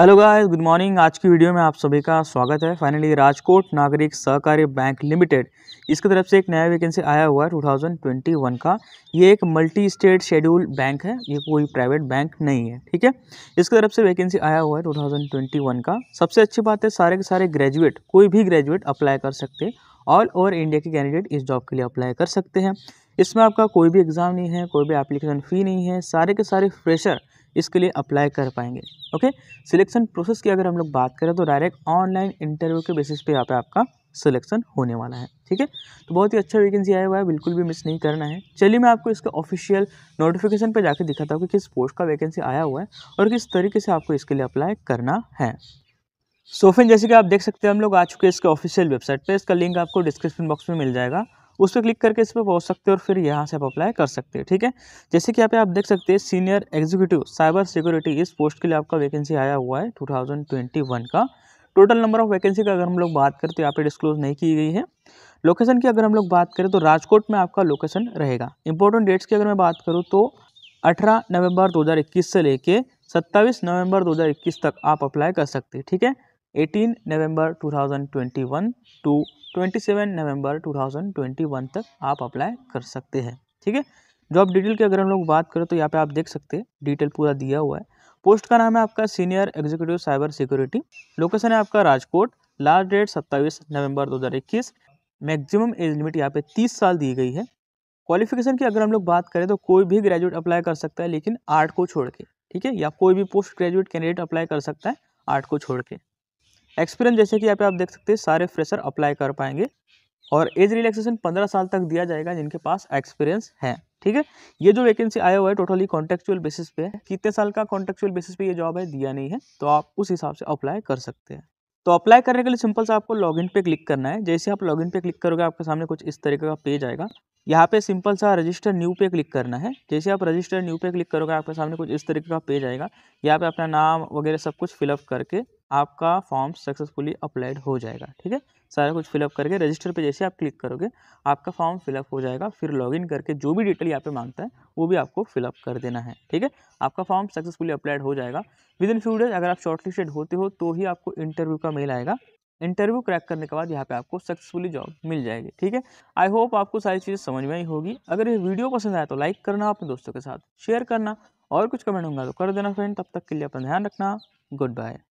hello guys good morning आज की video में आप सभी का स्वागत है फाइनली राजकोट नागरिक सहकारी बैंक लिमिटेड इसकी तरफ से एक नया वैकेंसी आया हुआ है 2021 का ये एक मल्टी स्टेट शेड्यूल बैंक है ये कोई प्राइवेट बैंक नहीं है ठीक है इसकी तरफ से वैकेंसी आया हुआ है 2021 का सबसे अच्छी बात है सारे के सारे ग्रेजुएट कोई भी ग्रेजुएट अप्लाई कर सकते हैं ऑल ओवर इंडिया के कैंडिडेट इस जॉब के लिए अप्लाई कर सकते हैं इसमें आपका कोई भी एग्ज़ाम नहीं है कोई भी एप्लीकेशन फ़ी नहीं है सारे के सारे फ्रेशर इसके लिए अप्लाई कर पाएंगे ओके सिलेक्शन प्रोसेस की अगर हम लोग बात करें तो डायरेक्ट ऑनलाइन इंटरव्यू के बेसिस पे यहाँ पे आपका सिलेक्शन होने वाला है ठीक है तो बहुत ही अच्छा वैकेंसी आया हुआ है बिल्कुल भी मिस नहीं करना है चलिए मैं आपको इसके ऑफिशियल नोटिफिकेशन पर जाकर दिखाता हूँ कि किस पोस्ट का वैकेंसी आया हुआ है और किस तरीके से आपको इसके लिए अप्लाई करना है सोफिन जैसे कि आप देख सकते हैं हम लोग आ चुके हैं इसके ऑफिशियल वेबसाइट पर इसका लिंक आपको डिस्क्रिप्शन बॉक्स में मिल जाएगा उस पर क्लिक करके इस पर पहुँच सकते हो और फिर यहाँ से आप अप्लाई कर सकते हैं ठीक है जैसे कि यहाँ पे आप देख सकते हैं सीनियर एग्जीक्यूटिव साइबर सिक्योरिटी इस पोस्ट के लिए आपका वैकेंसी आया हुआ है वन का टोटल नंबर ऑफ वैकेंसी का अगर हम लोग बात करें तो यहाँ पे डिस्क्लोज नहीं की गई है लोकेशन की अगर हम लोग बात करें तो राजकोट में आपका लोकेशन रहेगा इंपॉर्टेंट डेट्स की अगर मैं बात करूँ तो 18 नवंबर 2021 से लेके 27 नवंबर 2021 तक आप अप्लाई कर सकते हैं ठीक है एटीन नवंबर 2021 टू 27 नवंबर 2021 तक आप अप्लाई कर सकते हैं ठीक है जॉब डिटेल की अगर हम लोग बात करें तो यहाँ पे आप देख सकते हैं डिटेल पूरा दिया हुआ है पोस्ट का नाम है आपका senior executive cyber security location है आपका राजकोट लास्ट डेट सत्ताईस नवंबर 2021 मैक्सिमम एज लिमिट यहाँ पे 30 साल दी गई है क्वालिफिकेशन की अगर हम लोग बात करें तो कोई भी ग्रेजुएट अप्लाई कर सकता है लेकिन आर्ट को छोड़ के ठीक है या कोई भी पोस्ट ग्रेजुएट कैंडिडेट अप्लाई कर सकता है आर्ट को छोड़ के एक्सपीरियंस जैसे कि यहाँ पे आप देख सकते हैं सारे फ्रेशर अप्लाई कर पाएंगे और एज रिलैक्सेशन पंद्रह साल तक दिया जाएगा जिनके पास एक्सपीरियंस है ठीक है ये जो वैकेंसी आया हुआ है टोटली कॉन्ट्रेक्चुअल बेसिस पे है कितने साल का कॉन्ट्रेक्चुअल बेसिस पे ये जॉब है दिया नहीं है तो आप उस हिसाब से अप्लाई कर सकते हैं तो अप्लाई करने के लिए सिंपल सा आपको लॉगिन पे क्लिक करना है जैसे आप लॉगिन पे क्लिक करोगे आपके सामने कुछ इस तरीके का पेज आएगा यहाँ पे सिंपल सा रजिस्टर न्यू पे क्लिक करना है जैसे आप रजिस्टर न्यू पे क्लिक करोगे आपके सामने कुछ इस तरीके का पेज आएगा यहाँ पे अपना नाम वगैरह सब कुछ फिलअप करके आपका फॉर्म सक्सेसफुली अप्लाइड हो जाएगा ठीक है सारा कुछ फिलअप करके रजिस्टर पे जैसे आप क्लिक करोगे आपका फॉर्म फिलअप हो जाएगा फिर लॉगिन करके जो भी डिटेल यहाँ पे मांगता है वो भी आपको फिलअप कर देना है ठीक है आपका फॉर्म सक्सेसफुली अप्लाइड हो जाएगा विद इन फ्यू डेज अगर आप शॉर्टलिस्टेड होते हो तो ही आपको इंटरव्यू का मेल आएगा इंटरव्यू क्रैक करने के बाद यहाँ पे आपको सक्सेसफुली जॉब मिल जाएगी ठीक है आई होप आपको सारी चीज़ें समझ में आई होगी अगर ये वीडियो पसंद आया तो लाइक करना अपने दोस्तों के साथ शेयर करना और कुछ कमेंट होंगे तो कर देना फ्रेंड तब तक के लिए अपना ध्यान रखना गुड बाय